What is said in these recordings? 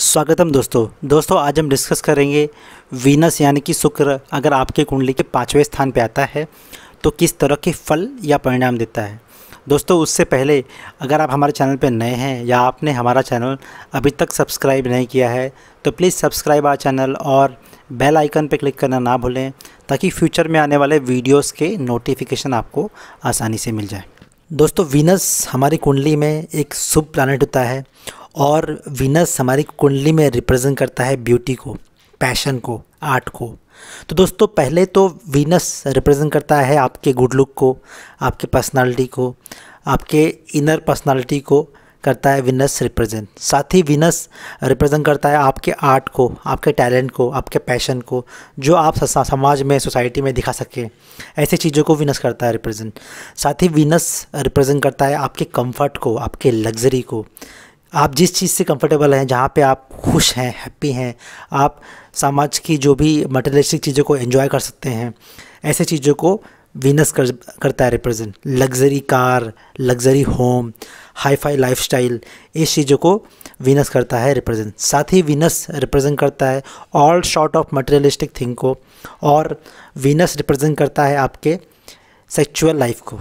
स्वागतम दोस्तों दोस्तों आज हम डिस्कस करेंगे वीनस यानी कि शुक्र अगर आपके कुंडली के पाँचवें स्थान पर आता है तो किस तरह के फल या परिणाम देता है दोस्तों उससे पहले अगर आप हमारे चैनल पर नए हैं या आपने हमारा चैनल अभी तक सब्सक्राइब नहीं किया है तो प्लीज़ सब्सक्राइब आर चैनल और बेल आइकन पर क्लिक करना ना भूलें ताकि फ्यूचर में आने वाले वीडियोस के नोटिफिकेशन आपको आसानी से मिल जाए दोस्तों वीनस हमारी कुंडली में एक शुभ प्लानट होता है और विनस हमारी कुंडली में रिप्रेजेंट करता है ब्यूटी को पैशन को आर्ट को तो दोस्तों पहले तो वीनस रिप्रेजेंट करता है आपके गुड लुक को आपके पर्सनालिटी को आपके इनर पर्सनालिटी को करता है विनस रिप्रेजेंट साथ ही विनस रिप्रेजेंट करता है आपके आर्ट को आपके टैलेंट को आपके पैशन को जो आप समाज में सोसाइटी में दिखा सकें ऐसे चीज़ों को विनस करता है रिप्रेजेंट साथ ही विनस रिप्रेजेंट करता है आपके कंफर्ट को आपके लग्जरी को आप जिस चीज़ से कंफर्टेबल हैं जहाँ पे आप खुश हैं हैप्पी हैं आप समाज की जो भी मटेरियलिस्टिक चीज़ों को एंजॉय कर सकते हैं ऐसे चीज़ों को वीनस कर करता है represent luxury car luxury home hi fi lifestyle इस चीज़ों को वीनस करता है रिप्रेजेंट साथ ही वीनस रिप्रेजेंट करता है all sort of materialistic thing को और वीनस रिप्रेजेंट करता है आपके सेक्चुअल लाइफ को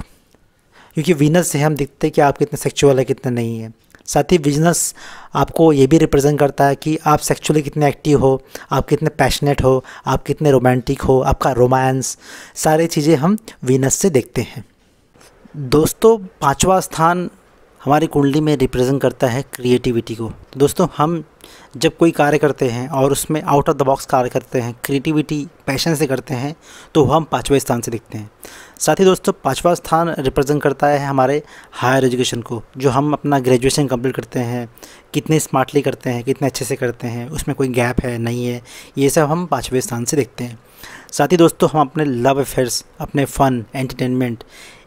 क्योंकि वीनस से हम देखते हैं कि आप कितने सेक्चुअल है कितने नहीं है साथ ही बिजनेस आपको ये भी रिप्रेजेंट करता है कि आप सेक्चुअली कितने एक्टिव हो आप कितने पैशनेट हो आप कितने रोमांटिक हो आपका रोमांस सारी चीज़ें हम वीनस से देखते हैं दोस्तों पाँचवा स्थान हमारी कुंडली में रिप्रेजेंट करता है क्रिएटिविटी को दोस्तों हम जब कोई कार्य करते हैं और उसमें आउट ऑफ द बॉक्स कार्य करते हैं क्रिएटिविटी पैशन से करते हैं तो हम पाँचवें स्थान से दिखते हैं साथ ही दोस्तों पाँचवा स्थान रिप्रेजेंट करता है हमारे हायर एजुकेशन को जो हम अपना ग्रेजुएशन कंप्लीट करते हैं कितने स्मार्टली करते हैं कितने अच्छे से करते हैं उसमें कोई गैप है नहीं है ये सब हम पाँचवें स्थान से देखते हैं साथ ही दोस्तों हम अपने लव अफेयर्स अपने फ़न एंटरटेनमेंट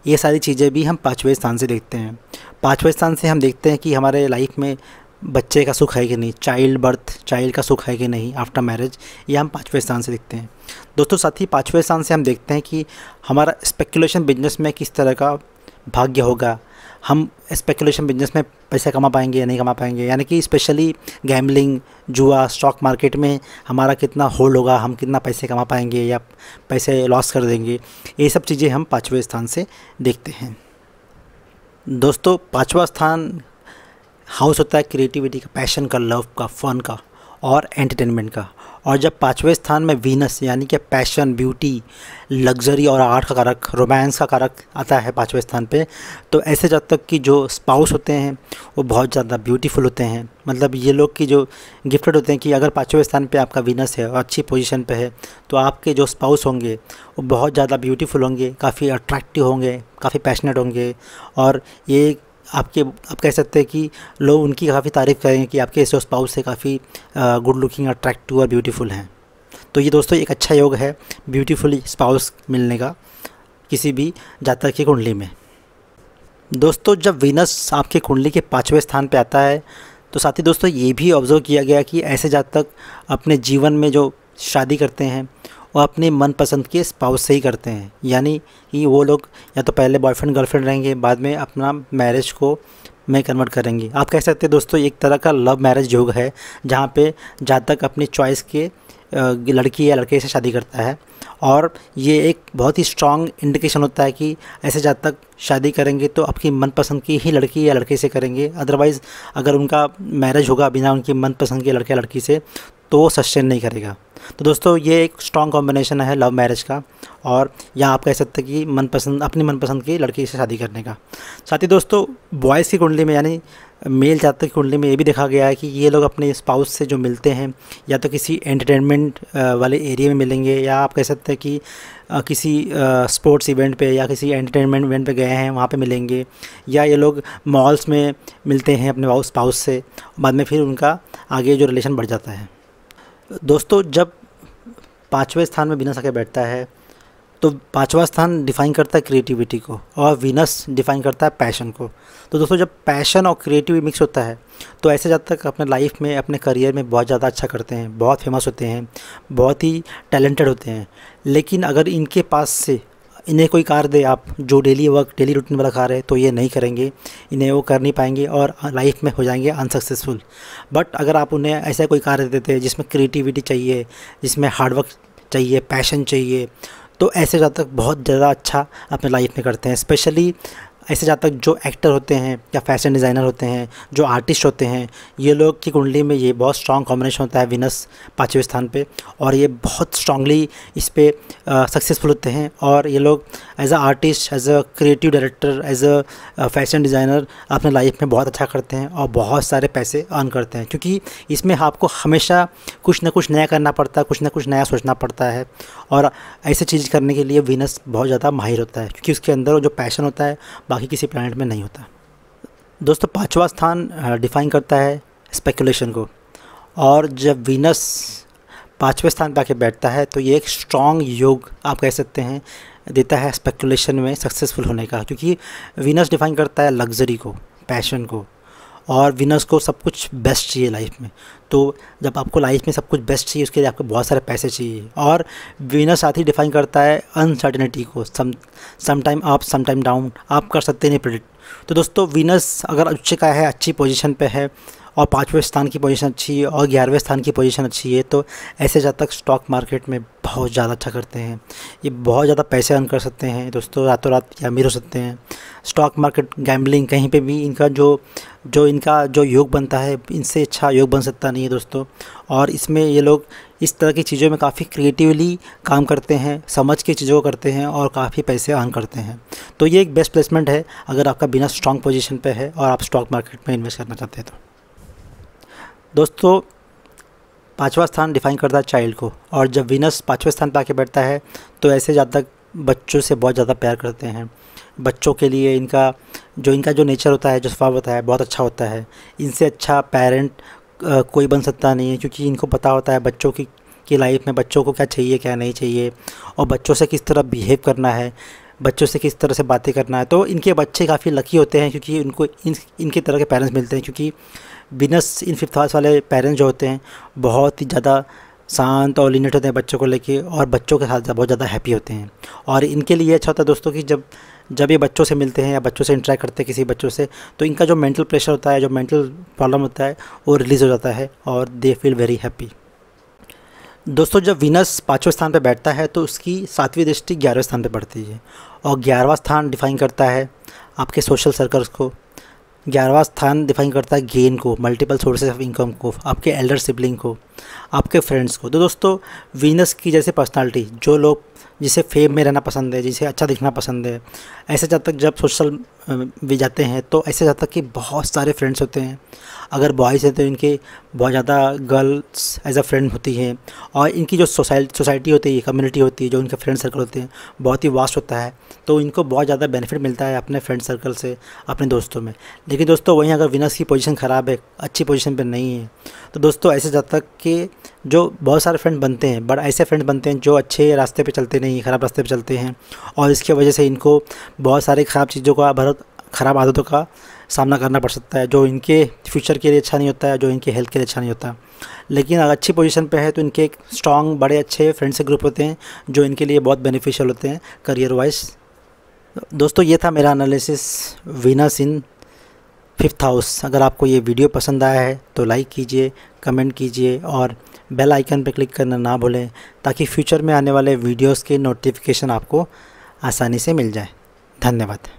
ये सारी चीज़ें भी हम पाँचवें स्थान से देखते हैं पाँचवें स्थान से हम देखते हैं कि हमारे लाइफ में बच्चे का सुख है कि नहीं चाइल्ड बर्थ चाइल्ड का सुख है कि नहीं आफ्टर मैरिज ये हम पाँचवें स्थान से देखते हैं दोस्तों साथ ही पाँचवें स्थान से हम देखते हैं कि हमारा स्पेकुलेशन बिजनेस में किस तरह का भाग्य होगा हम स्पेकुलेशन बिजनेस में पैसा कमा पाएंगे या नहीं कमा पाएंगे यानी कि स्पेशली गैमलिंग जुआ स्टॉक मार्केट में हमारा कितना होल्ड होगा हम कितना पैसे कमा पाएंगे या पैसे लॉस कर देंगे ये सब चीज़ें हम पाँचवें स्थान से देखते हैं दोस्तों पाँचवा स्थान हाउस होता है क्रिएटिविटी का पैशन का लव का फन का और एंटरटेनमेंट का और जब पाँचवें स्थान में वीनस यानी कि पैशन ब्यूटी लग्जरी और आर्ट का कारक रोमांस का कारक आता है पाँचवें स्थान पे तो ऐसे जब तक की जो स्पाउस होते हैं वो बहुत ज़्यादा ब्यूटीफुल होते हैं मतलब ये लोग की जो गिफ्टेड होते हैं कि अगर पाँचवें स्थान पे आपका वीनस है और अच्छी पोजीशन पे है तो आपके जो स्पाउस होंगे वो बहुत ज़्यादा ब्यूटीफुल होंगे काफ़ी अट्रैक्टिव होंगे काफ़ी पैशनेट होंगे और ये आपके आप कह सकते हैं कि लोग उनकी काफ़ी तारीफ़ करेंगे कि आपके उस स्पाउस से काफ़ी गुड लुकिंग अट्रैक्टिव और ब्यूटीफुल हैं तो ये दोस्तों एक अच्छा योग है ब्यूटीफुल स्पाउस मिलने का किसी भी जातक की कुंडली में दोस्तों जब वीनस आपके कुंडली के पाँचवें स्थान पर आता है तो साथ ही दोस्तों ये भी ऑब्ज़र्व किया गया कि ऐसे जातक अपने जीवन में जो शादी करते हैं वो अपने मनपसंद के स्पाउस से ही करते हैं यानी कि वो लोग या तो पहले बॉयफ्रेंड गर्लफ्रेंड रहेंगे बाद में अपना मैरिज को में कन्वर्ट करेंगे आप कह सकते हैं दोस्तों एक तरह का लव मैरिज योग है जहाँ पे तक अपनी चॉइस के लड़की या लड़के से शादी करता है और ये एक बहुत ही स्ट्रॉन्ग इंडिकेशन होता है कि ऐसे जब तक शादी करेंगे तो आपकी मनपसंद की ही लड़की या लड़के से करेंगे अदरवाइज़ अगर उनका मैरिज होगा बिना उनकी मनपसंद के लड़के या लड़की से तो वो सस्टेन नहीं करेगा तो दोस्तों ये एक स्ट्रॉन्ग कॉम्बिनेशन है लव मैरिज का और यहाँ आप कह सकते हैं कि मनपसंद अपनी मनपसंद की लड़की से शादी करने का साथ ही दोस्तों बॉयज़ की कुंडली में यानी मेल जातक की कुंडली में ये भी देखा गया है कि ये लोग अपने स्पाउस से जो मिलते हैं या तो किसी एंटरटेनमेंट वाले एरिया में मिलेंगे या आप कह सकते हैं कि किसी स्पोर्ट्स इवेंट पे या किसी एंटरटेनमेंट इवेंट पे गए हैं वहाँ पे मिलेंगे या ये लोग मॉल्स में मिलते हैं अपने स्पाउस से बाद में फिर उनका आगे जो रिलेशन बढ़ जाता है दोस्तों जब पाँचवें स्थान में विनस आके बैठता है तो पाँचवा स्थान डिफाइन करता है क्रिएटिविटी को और विनस डिफाइन करता है पैशन को तो दोस्तों जब पैशन और क्रिएटिविटी मिक्स होता है तो ऐसे जब तक अपने लाइफ में अपने करियर में बहुत ज़्यादा अच्छा करते हैं बहुत फेमस होते हैं बहुत ही टैलेंटेड होते हैं लेकिन अगर इनके पास से इन्हें कोई कार दे आप जो डेली वर्क डेली रूटीन वाला कार है तो ये नहीं करेंगे इन्हें वो कर नहीं पाएंगे और लाइफ में हो जाएंगे अनसक्सेसफुल बट अगर आप उन्हें ऐसा कोई कार देते हैं जिसमें क्रिएटिविटी चाहिए जिसमें हार्डवर्क चाहिए पैशन चाहिए तो ऐसे ज़्यादा बहुत ज़्यादा अच्छा अपने लाइफ में करते हैं स्पेशली ऐसे जहाँ तक जो एक्टर होते हैं या फैशन डिज़ाइनर होते हैं जो आर्टिस्ट होते हैं ये लोग की कुंडली में ये बहुत स्ट्रॉन्ग कॉम्बिनेशन होता है विनस पाँचवें स्थान पर और ये बहुत स्ट्रांगली इस पर सक्सेसफुल होते हैं और ये लोग as a artist as a creative director as a fashion designer अपने लाइफ में बहुत अच्छा करते हैं और बहुत सारे पैसे अर्न करते हैं क्योंकि इसमें आपको हमेशा कुछ ना कुछ नया करना पड़ता है कुछ ना कुछ नया सोचना पड़ता है और ऐसे चीज़ करने के लिए विनस बहुत ज़्यादा माहिर होता है क्योंकि उसके अंदर जो पैशन होता है बाकी किसी प्लानट में नहीं होता दोस्तों पाँचवा स्थान डिफाइन करता है स्पेकुलेशन को और जब वीनस पाँचवें स्थान पर आके बैठता है तो ये एक स्ट्रॉन्ग योग आप कह सकते हैं देता है स्पेकुलेशन में सक्सेसफुल होने का क्योंकि वीनस डिफाइन करता है लग्जरी को पैशन को और विनर्स को सब कुछ बेस्ट चाहिए लाइफ में तो जब आपको लाइफ में सब कुछ बेस्ट चाहिए उसके लिए आपको बहुत सारे पैसे चाहिए और विनर साथ ही डिफाइन करता है अनसर्टेनिटी को some sometime up sometime down आप कर सकते नहीं प्रेडिक्ट तो दोस्तों विनर्स अगर अच्छे का है अच्छी पोजीशन पे है और पाँचवें स्थान की पोजीशन अच्छी है और ग्यारहवें स्थान की पोजीशन अच्छी है तो ऐसे जातक स्टॉक मार्केट में बहुत ज़्यादा अच्छा करते हैं ये बहुत ज़्यादा पैसे अर्न कर सकते हैं दोस्तों रातों रात या अमीर हो सकते हैं स्टॉक मार्केट गैम्बलिंग कहीं पे भी इनका जो जो इनका जो योग बनता है इनसे अच्छा योग बन सकता नहीं है दोस्तों और इसमें ये लोग इस तरह की चीज़ों में काफ़ी क्रिएटिवली काम करते हैं समझ के चीज़ों को करते हैं और काफ़ी पैसे अर्न करते हैं तो ये एक बेस्ट प्लेसमेंट है अगर आपका बिना स्ट्रॉन्ग पोजिशन पर है और आप स्टॉक मार्केट में इन्वेस्ट करना चाहते हैं तो दोस्तों पाँचवा स्थान डिफाइन करता है चाइल्ड को और जब विनस पाँचवें स्थान पर आके बैठता है तो ऐसे जातक बच्चों से बहुत ज़्यादा प्यार करते हैं बच्चों के लिए इनका जो इनका जो नेचर होता है जो स्वभाव होता है बहुत अच्छा होता है इनसे अच्छा पेरेंट कोई बन सकता नहीं है क्योंकि इनको पता होता है बच्चों की की लाइफ में बच्चों को क्या चाहिए क्या नहीं चाहिए और बच्चों से किस तरह बिहेव करना है बच्चों से किस तरह से बातें करना है तो इनके बच्चे काफ़ी लकी होते हैं क्योंकि उनको इन इनके तरह के पेरेंट्स मिलते हैं क्योंकि बिजनेस इन फिफ्थ क्लास वाले पेरेंट्स जो होते हैं बहुत ही ज़्यादा शांत और लिनेट होते हैं बच्चों को लेके और बच्चों के साथ बहुत ज़्यादा हैप्पी होते हैं और इनके लिए अच्छा होता है दोस्तों कि जब जब ये बच्चों से मिलते हैं या बच्चों से इंटरेक्ट करते हैं किसी बच्चों से तो इनका जो मेंटल प्रेशर होता है जो मेंटल प्रॉब्लम होता है वो रिलीज़ हो जाता है और दे फील वेरी हैप्पी दोस्तों जब विनस पाँचवें स्थान पर बैठता है तो उसकी सातवीं दृष्टि ग्यारहवें स्थान पर पड़ती है और ग्यारहवा स्थान डिफाइन करता है आपके सोशल सर्कल्स को ग्यारहवा स्थान डिफाइन करता है गेन को मल्टीपल सोर्सेज ऑफ इनकम को आपके एल्डर सिबलिंग को आपके फ्रेंड्स को तो दोस्तों वीनस की जैसे पर्सनालिटी जो लोग जिसे फेम में रहना पसंद है जिसे अच्छा दिखना पसंद है ऐसे जब तक जब सोशल भी जाते हैं तो ऐसे जब तक कि बहुत सारे फ्रेंड्स होते हैं अगर बॉयज़ हैं तो इनके बहुत ज़्यादा गर्ल्स एज अ फ्रेंड होती हैं और इनकी जो सोसाइटी सोसाइटी होती है कम्युनिटी होती है जो इनके फ्रेंड सर्कल होते हैं बहुत ही वास्ट होता है तो इनको बहुत ज़्यादा बेनिफिट मिलता है अपने फ्रेंड सर्कल से अपने दोस्तों में लेकिन दोस्तों वहीं अगर विनर्स की पोजीशन ख़राब है अच्छी पोजीशन पर नहीं है तो दोस्तों ऐसे जब तक कि जो बहुत सारे फ्रेंड बनते हैं बट ऐसे फ्रेंड बनते हैं जो अच्छे रास्ते पर चलते नहीं ख़राब रास्ते पर चलते हैं और इसकी वजह से इनको बहुत सारी ख़राब चीज़ों का भरत ख़राब आदतों का सामना करना पड़ सकता है जो इनके फ्यूचर के लिए अच्छा नहीं होता है जो इनके हेल्थ के लिए अच्छा नहीं होता लेकिन अगर अच्छी पोजीशन पे है तो इनके एक स्ट्रॉन्ग बड़े अच्छे फ्रेंड्स के ग्रुप होते हैं जो इनके लिए बहुत बेनिफिशियल होते हैं करियर वाइज दोस्तों ये था मेरा analysis Venus in fifth house अगर आपको ये वीडियो पसंद आया है तो लाइक कीजिए कमेंट कीजिए और बेल आइकन पर क्लिक करना ना भूलें ताकि फ्यूचर में आने वाले वीडियोज़ के नोटिफिकेशन आपको आसानी से मिल जाए धन्यवाद